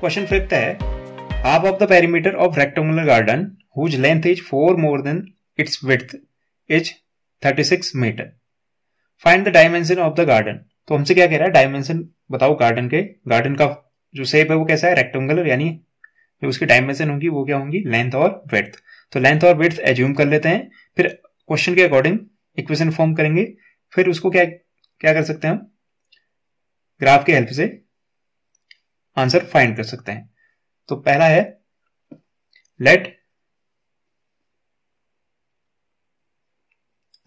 Question fifth है half of the perimeter of of garden whose length is four more than its width is thirty six metre find the dimension of the garden तो हमसे क्या कह रहा है dimension बताओ garden के garden का जो शेप है वो कैसा है रेक्टेंगुलर यानी जो उसकी डायमेंशन होगी वो क्या होंगी लेंथ और वेथ तो लेंथ और वेथ एज्यूम कर लेते हैं फिर क्वेश्चन के अकॉर्डिंग इक्वेशन फॉर्म करेंगे फिर उसको क्या क्या कर सकते हैं हम ग्राफ के हेल्प से आंसर फाइंड कर सकते हैं तो पहला है let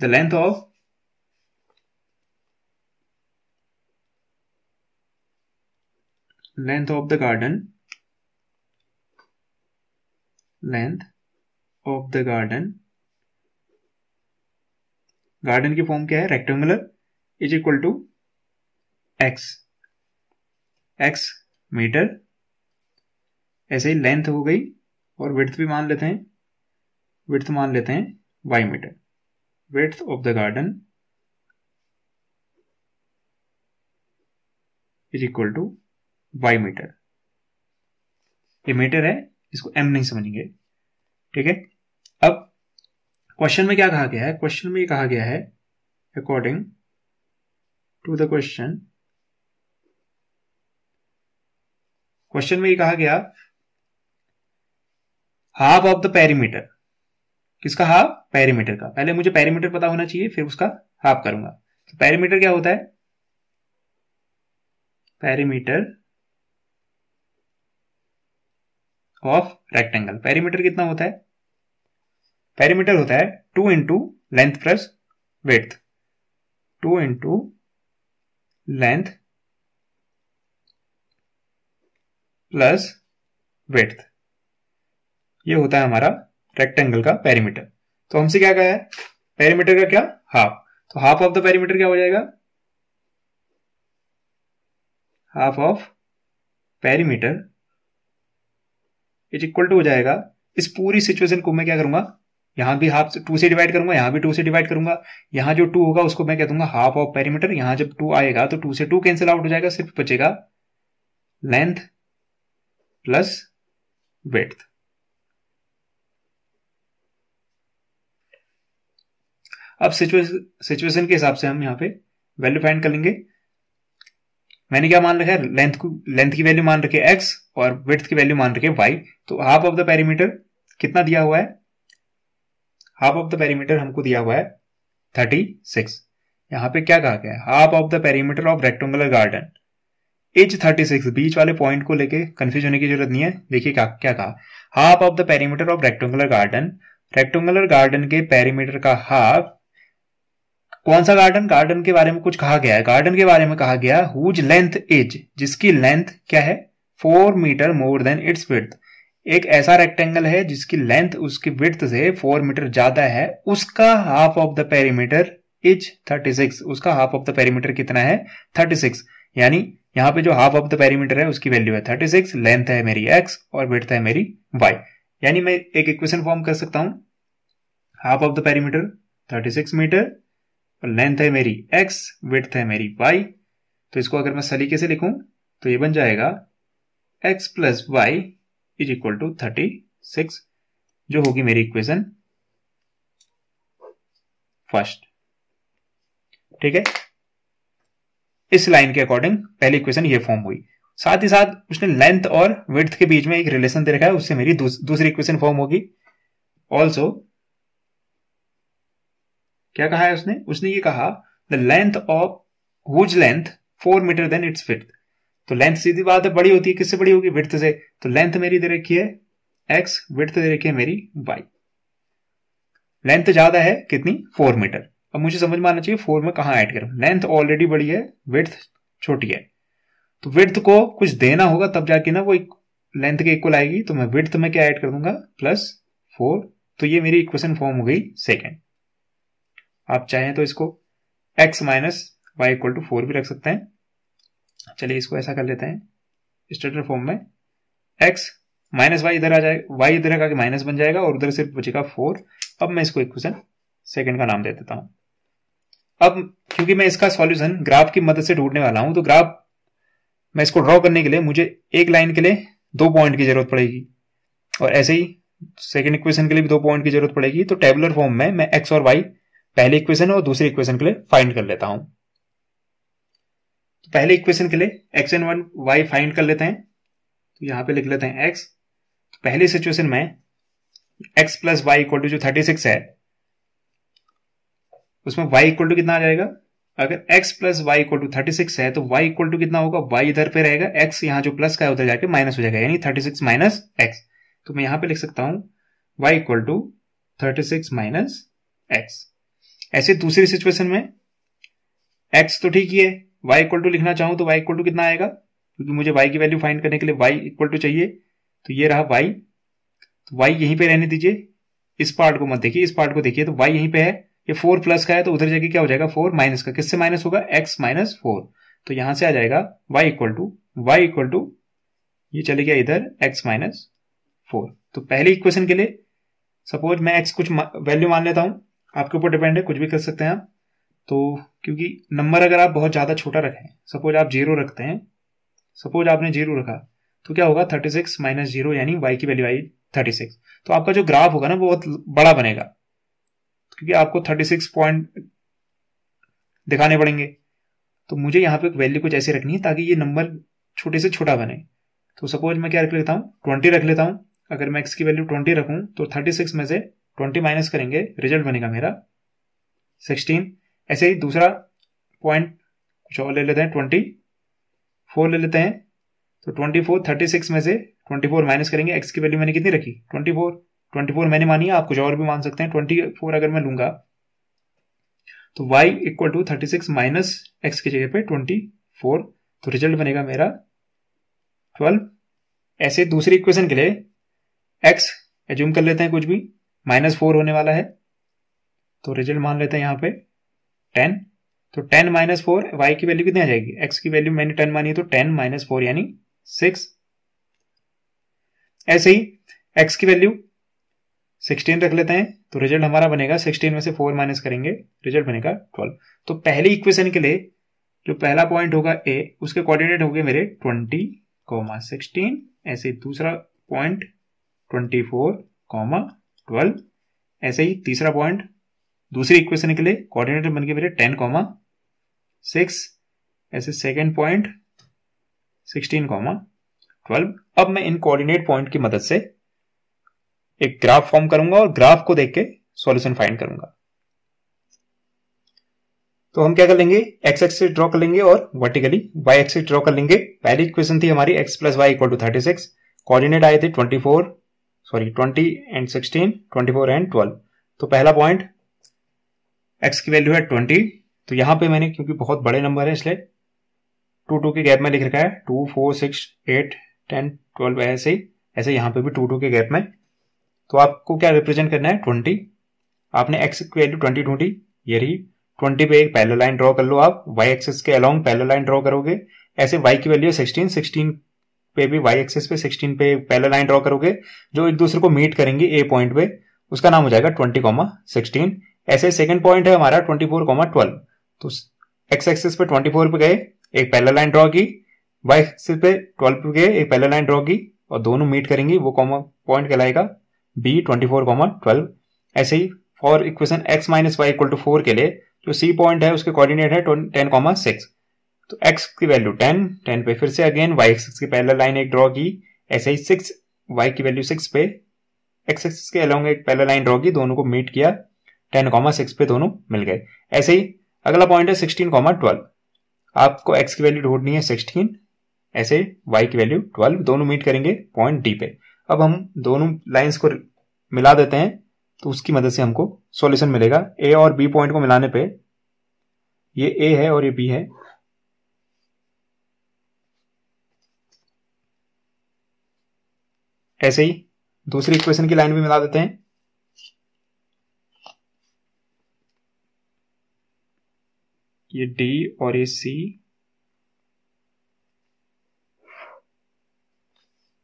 the length of length of the garden length of the garden garden की फॉर्म क्या है rectangular is equal to x x metre ऐसे ही लेंथ हो गई और विड्थ भी मान लेते हैं विड्थ मान लेते हैं y metre width of the garden is equal to y metre ये मीटर है इसको एम नहीं समझेंगे ठीक है अब क्वेश्चन में क्या कहा गया है क्वेश्चन में ये कहा गया है according to the question question में ये कहा गया हाफ ऑफ द पैरीमीटर किसका हाफ पैरीमीटर का पहले मुझे पैरीमीटर पता होना चाहिए फिर उसका हाफ करूंगा तो पैरीमीटर क्या होता है पैरीमीटर ऑफ रेक्टेंगल पैरीमीटर कितना होता है पैरीमीटर होता है two into length plus width two into length plus width ये होता है हमारा रेक्टेंगल का पेरीमीटर तो हमसे क्या कहा है पेरीमीटर का क्या हाफ तो हाफ ऑफ द पेरीमीटर क्या हो जाएगा half of perimeter is equal to हो जाएगा इस पूरी सिचुएशन को मैं क्या करूंगा यहां भी हाफ टू से डिवाइड करूंगा यहां भी टू से डिवाइड करूंगा यहां जो टू होगा उसको मैं कह दूंगा हाफ ऑफ पेरीमीटर यहां जब टू आएगा तो टू से टू कैंसिल आउट हो जाएगा सिर्फ बचेगा लेंथ प्लस width. अब सिचुएशन के हिसाब से हम यहां पे वैल्यू फाइंड कर लेंगे मैंने क्या मान रखा है लेंथ को लेंथ की वैल्यू मान रखे एक्स x और विथ की वैल्यू मान रखे वाई y तो हाफ ऑफ द पैरिमीटर कितना दिया हुआ है हाफ ऑफ द पैरीमीटर हमको दिया हुआ है थर्टी सिक्स यहां पे क्या कहा गया half of the perimeter of rectangular garden thirty six बीच वाले पॉइंट को लेके कंफ्यूज होने की जरूरत नहीं है देखिए क्या क्या कहा half of the perimeter of rectangular garden rectangular garden के पेरीमीटर का हाफ कौन सा गार्डन गार्डन के बारे में कुछ कहा गया है गार्डन के बारे में कहा गया हुज लेंथ एज जिसकी लेंथ क्या है four metre more than its width एक ऐसा रेक्टेंगल है जिसकी लेंथ उसकी विथ से फोर मीटर ज्यादा है उसका half of the perimeter is six उसका हाफ ऑफ द पेरीमीटर कितना है थर्टी सिक्स यानी यहाँ पे जो हाफ ऑफ द पेरीमीटर है उसकी वैल्यू है थर्टी सिक्स लेंथ है मेरी एक्स और विड्थ है मेरी वाई यानी मैं एक इक्वेशन फॉर्म कर सकता हूं half of the perimeter six metre और लेंथ है मेरी एक्स विड्थ है मेरी वाई तो इसको अगर मैं सलीके से लिखूं तो ये बन जाएगा x plus y is equal to thirty six जो होगी मेरी इक्वेशन फर्स्ट ठीक है इस लाइन के अकॉर्डिंग पहली इक्वेशन ये फॉर्म हुई साथ ही साथ उसने लेंथ और विड्थ के बीच में एक रिलेशन दे रखा है उससे मेरी दूस, दूसरी इक्वेशन फॉर्म होगी ऑल्सो क्या कहा है उसने उसने ये कहा the length of whose length four metre then its width तो लेंथ सीधी बात है बड़ी होती है किससे बड़ी होगी विड्थ से तो लेंथ मेरी दे रखी है एक्स विड्थ दे रखी है मेरी वाई लेंथ ज्यादा है कितनी फोर मीटर अब मुझे समझ में आना चाहिए फोर में कहा ऐड करूं लेंथ ऑलरेडी बड़ी है विथ छोटी है तो विथ को कुछ देना होगा तब जाके ना वो लेंथ के इक्वल आएगी तो मैं विथ में क्या ऐड कर दूंगा प्लस फोर तो ये मेरी इक्वेशन फॉर्म हो गई सेकेंड आप चाहें तो इसको x minus y equal to four भी रख सकते हैं चलिए इसको ऐसा कर लेते हैं स्टेटर फॉर्म में एक्स माइनस वाई इधर आ जाएगा वाई इधर आके माइनस बन जाएगा और उधर सिर्फ बचेगा फोर अब मैं इसको इक्वेशन सेकंड का नाम दे देता हूं अब क्योंकि मैं इसका सॉल्यूशन ग्राफ की मदद से ढूंढने वाला हूं तो ग्राफ मैं इसको ड्रॉ करने के लिए मुझे एक लाइन के लिए दो पॉइंट की जरूरत पड़ेगी और ऐसे ही सेकेंड इक्वेशन के लिए भी दो पॉइंट की जरूरत पड़ेगी तो टेबुलर फॉर्म में मैं एक्स और वाई पहले इक्वेशन और दूसरे इक्वेशन के लिए फाइंड कर लेता हूं तो पहले इक्वेशन के लिए x and one y find कर लेते हैं तो यहां पे लिख लेते हैं एक्स तो पहली सिचुएशन में x plus y equal to जो थर्टी सिक्स है उसमें y इक्वल टू कितना आ जाएगा अगर x plus y equal to thirty six है तो y इक्वल टू कितना होगा y इधर पे रहेगा x यहाँ जो प्लस का है उधर जाके माइनस हो जाएगा यानी थर्टी सिक्स माइनस एक्स तो मैं यहाँ पे लिख सकता हूँ y equal to thirty six minus x ऐसे दूसरी सिचुएशन में x तो ठीक ही है y इक्वल टू लिखना चाहूँ तो y इक्वल टू कितना आएगा क्योंकि तो मुझे y की वैल्यू फाइंड करने के लिए y इक्वल टू चाहिए तो ये रहा वाई तो वाई यहीं पर रहने दीजिए इस पार्ट को मत देखिए इस पार्ट को देखिए तो वाई यहीं पे है ये फोर प्लस का है तो उधर जाके क्या हो जाएगा फोर माइनस का किससे माइनस होगा एक्स माइनस फोर तो यहां से आ जाएगा y equal to y equal to ये चले गया इधर एक्स माइनस फोर तो पहले इक्वेशन के लिए सपोज मैं एक्स कुछ वैल्यू मान लेता हूं आपके ऊपर डिपेंड है कुछ भी कर सकते हैं आप तो क्योंकि नंबर अगर आप बहुत ज्यादा छोटा रखें सपोज आप जीरो रखते हैं सपोज आपने जीरो रखा तो क्या होगा थर्टी सिक्स माइनस जीरो यानी वाई की वैल्यू आई थर्टी सिक्स तो आपका जो ग्राफ होगा ना वो बहुत बड़ा बनेगा क्योंकि आपको 36 पॉइंट दिखाने पड़ेंगे तो मुझे यहाँ पे वैल्यू कुछ ऐसी रखनी है ताकि ये नंबर छोटे से छोटा बने तो सपोज मैं क्या रख लेता हूँ ट्वेंटी रख लेता हूँ अगर मैं एक्स की वैल्यू ट्वेंटी रखूँ तो थर्टी सिक्स में से ट्वेंटी माइनस करेंगे रिजल्ट बनेगा मेरा सिक्सटीन ऐसे ही दूसरा पॉइंट कुछ और ले लेते हैं ट्वेंटी फोर ले लेते हैं तो ट्वेंटी फोर थर्टी सिक्स में से ट्वेंटी फोर माइनस करेंगे एक्स की वैल्यू मैंने कितनी रखी ट्वेंटी फोर ट्वेंटी फोर मैंने मानी आप कुछ और भी मान सकते हैं ट्वेंटी फोर अगर मैं लूंगा तो y equal to thirty six minus x की जगह पे ट्वेंटी फोर तो रिजल्ट बनेगा मेरा ट्वेल्व ऐसे दूसरी इक्वेशन के लिए एक्स एज्यूम कर लेते हैं कुछ भी माइनस फोर होने वाला है तो रिजल्ट मान लेते हैं यहाँ पे टेन तो टेन माइनस फोर वाई की वैल्यू कितनी आ जाएगी एक्स की वैल्यू मैंने टेन मानी है तो टेन माइनस फोर यानी सिक्स ऐसे ही एक्स की वैल्यू सिक्सटीन रख लेते हैं तो रिजल्ट हमारा बनेगा सिक्सटीन में से फोर माइनस करेंगे रिजल्ट बनेगा ट्वेल्व तो पहले इक्वेशन के लिए जो पहला पॉइंट होगा ए उसके कोऑर्डिनेट होंगे मेरे ट्वेंटी कॉमा सिक्सटीन ऐसे दूसरा point twenty four comma twelve ऐसे ही तीसरा पॉइंट दूसरी इक्वेशन के लिए कोऑर्डिनेट बन गए मेरे टेन कॉमा सिक्स ऐसे second point sixteen comma twelve अब मैं इन कोऑर्डिनेट पॉइंट की मदद से एक ग्राफ फॉर्म करूंगा और ग्राफ को देख के सोल्यूशन फाइंड करूंगा तो हम क्या कर लेंगे एक्स एक्सिस ड्रॉ कर लेंगे और वर्टिकली वाई एक्सिस ड्रॉ कर लेंगे पहली इक्वेशन थी हमारी x plus y equal to thirty six coordinate आए थे twenty four sorry twenty and sixteen twenty four and twelve तो पहला पॉइंट एक्स की वैल्यू है ट्वेंटी तो यहां पे मैंने क्योंकि बहुत बड़े नंबर है इसलिए टू टू के गैप में लिख रखा है two four six eight ten twelve ऐसे ऐसे यहां पे भी टू टू के गैप में तो आपको क्या रिप्रेजेंट करना है ट्वेंटी आपने एक्स की वैल्यू ट्वेंटी ढूंढी ये रही ट्वेंटी पे एक पैलो लाइन ड्रॉ कर लो आप वाई एक्सेस के अलोंग पहले लाइन ड्रॉ करोगे ऐसे वाई की वैल्यू सिक्सटीन सिक्सटीन पे भी वाई एक्सेस पे सिक्सटीन पे पैलो लाइन ड्रॉ करोगे जो एक दूसरे को मीट करेंगे ए पॉइंट पे उसका नाम हो जाएगा ट्वेंटी कॉमा सिक्सटीन ऐसे सेकंड पॉइंट है हमारा ट्वेंटी फोर कॉमा ट्वेल्व तो एक्स एक्सेस पे ट्वेंटी फोर पे गए एक पहले लाइन ड्रॉ की वाई एक्सेस पे ट्वेल्व पे गए एक पैला लाइन ड्रॉ की और दोनों मीट करेंगी वो कॉमा पॉइंट कहलाएगा B twenty four comma twelve ऐसे ही for equation x minus y equal to four के लिए जो सी पॉइंट है उसके कोऑर्डिनेट है टेन कॉमन सिक्स तो एक्स की वैल्यू टेन टेन पे फिर से अगेन वाई एक्सिस की पैरेलल लाइन एक ड्रॉ की ऐसे ही सिक्स वाई की वैल्यू सिक्स पे एक्स एक्सिस के अलोंग एक पैरेलल लाइन ड्रॉ की दोनों को मीट किया टेन कॉमा सिक्स पे दोनों मिल गए ऐसे ही अगला पॉइंट है सिक्सटीन कॉमा ट्वेल्व आपको एक्स की वैल्यू ढूंढनी है सिक्सटीन ऐसे वाई की वैल्यू ट्वेल्व दोनों मीट करेंगे पॉइंट डी पे अब हम दोनों लाइन्स को मिला देते हैं तो उसकी मदद से हमको सॉल्यूशन मिलेगा ए और बी पॉइंट को मिलाने पे ये ए है और ये बी है ऐसे ही दूसरी इक्वेशन की लाइन भी मिला देते हैं ये डी और ये सी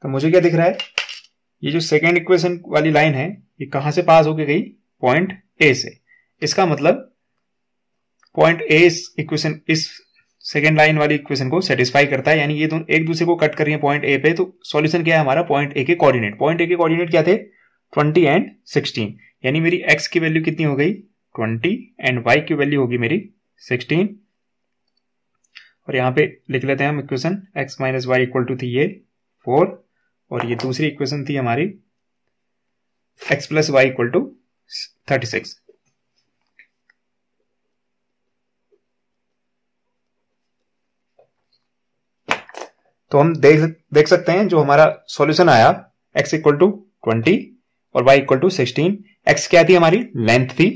तो मुझे क्या दिख रहा है ये जो सेकेंड इक्वेशन वाली लाइन है ये कहां से पास होके गई पॉइंट ए से इसका मतलब पॉइंट ए इस इक्वेशन इस सेकेंड लाइन वाली इक्वेशन को सेटिस्फाई करता है यानी ये दोनों एक दूसरे को कट कर रही है पॉइंट ए पे तो सॉल्यूशन क्या है हमारा पॉइंट ए के कोऑर्डिनेट पॉइंट ए के कोऑर्डिनेट क्या थे ट्वेंटी एंड सिक्सटीन यानी मेरी एक्स की वैल्यू कितनी हो गई ट्वेंटी एंड वाई की वैल्यू होगी मेरी सिक्सटीन और यहां पे लिख लेते हैं हम equation x minus y equal to थी ये फोर और ये दूसरी इक्वेशन थी हमारी x plus y equal to thirty six तो हम देख देख सकते हैं जो हमारा सॉल्यूशन आया x इक्वल टू ट्वेंटी और y equal to sixteen x क्या थी हमारी लेंथ थी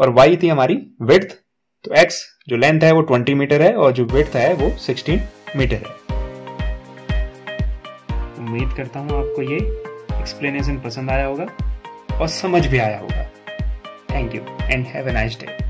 और y थी हमारी विड्थ तो x जो लेंथ है वो 20 मीटर है और जो विड्थ है वो 16 मीटर है उम्मीद करता हूँ आपको ये एक्सप्लेनेशन पसंद आया होगा और समझ भी आया होगा thank you and have a nice day